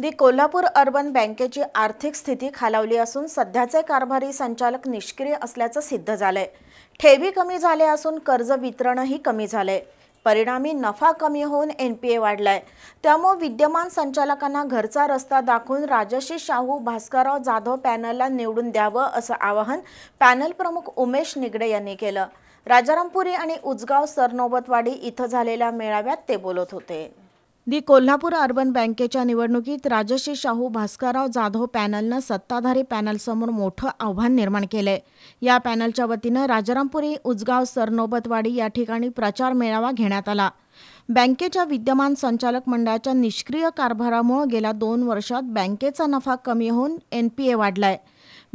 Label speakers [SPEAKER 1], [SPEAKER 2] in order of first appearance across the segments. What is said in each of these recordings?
[SPEAKER 1] दी Kolhapur urban बँकेची आर्थिक स्थिती खालावली असून सध्याचे कारभारी संचालक निष्क्रिय असल्याचं सिद्ध झालंय ठेवी कमी झाले असून कर्ज वितरणही कमी झालंय परिणामी नफा कमी होऊन एन पी ए वाढलाय त्यामुळे विद्यमान संचालकांना घरचा रस्ता दाखवून राजश्री शाहू भास्करराव जाधव पॅनलला निवडून द्यावं असं आवाहन पॅनल प्रमुख उमेश निगडे यांनी केलं राजारामपुरी आणि उजगाव सरनोबतवाडी इथं झालेल्या मेळाव्यात ते बोलत होते दी कोल्हापूर अर्बन बँकेच्या निवडणुकीत राजश्री शाहू भास्करराव जाधव पॅनलनं सत्ताधारी पॅनलसमोर मोठं आव्हान निर्माण केलं या पॅनलच्या वतीनं राजारामपुरी उजगाव सरनोबतवाडी या ठिकाणी प्रचार मेळावा घेण्यात आला बँकेच्या विद्यमान संचालक मंडळाच्या निष्क्रिय कारभारामुळे गेल्या दोन वर्षात बँकेचा नफा कमी होऊन एन पी ए वाढलाय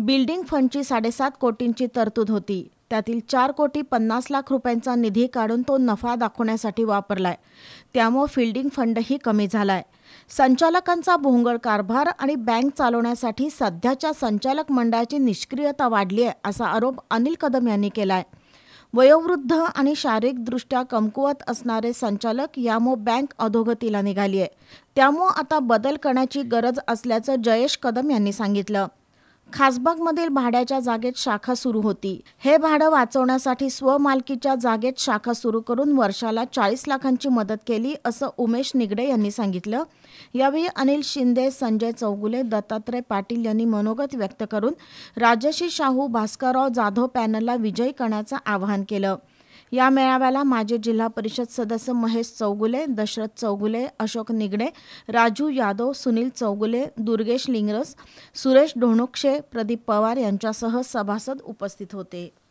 [SPEAKER 1] बिल्डिंग फंडची साडेसात कोटींची तरतूद होती त्यातील चार कोटी पन्नास लाख रुपयांचा निधी काढून तो नफा दाखवण्यासाठी वापरलाय त्यामुळे फिल्डिंग फंडही कमी झालाय संचालकांचा भोंगळ कारभार आणि बँक चालवण्यासाठी सध्याच्या संचालक मंडळाची निष्क्रियता वाढली आहे असा आरोप अनिल कदम यांनी केला वयोवृद्ध आणि शारीरिकदृष्ट्या कमकुवत असणारे संचालक यामुळे बँक अधोगतीला निघाली आहे त्यामुळे आता बदल करण्याची गरज असल्याचं जयेश कदम यांनी सांगितलं खासबागमधील भाड्याच्या जागेत शाखा सुरू होती हे भाडं वाचवण्यासाठी स्वमालकीच्या जागेत शाखा सुरू करून वर्षाला चाळीस लाखांची मदत केली असं उमेश निगडे यांनी सांगितलं यावेळी अनिल शिंदे संजय चौगुले दत्तात्रय पाटील यांनी मनोगत व्यक्त करून राजशी शाहू भास्करराव जाधव पॅनलला विजयी करण्याचं आवाहन केलं या मेळाव्याला माजी जिल्हा परिषद सदस्य महेश चौगुले दशरथ चौगुले अशोक निगडे राजू यादव सुनील चौगुले दुर्गेश लिंगरस सुरेश ढोणुक्षे प्रदीप पवार यांच्यासह सभासद उपस्थित होते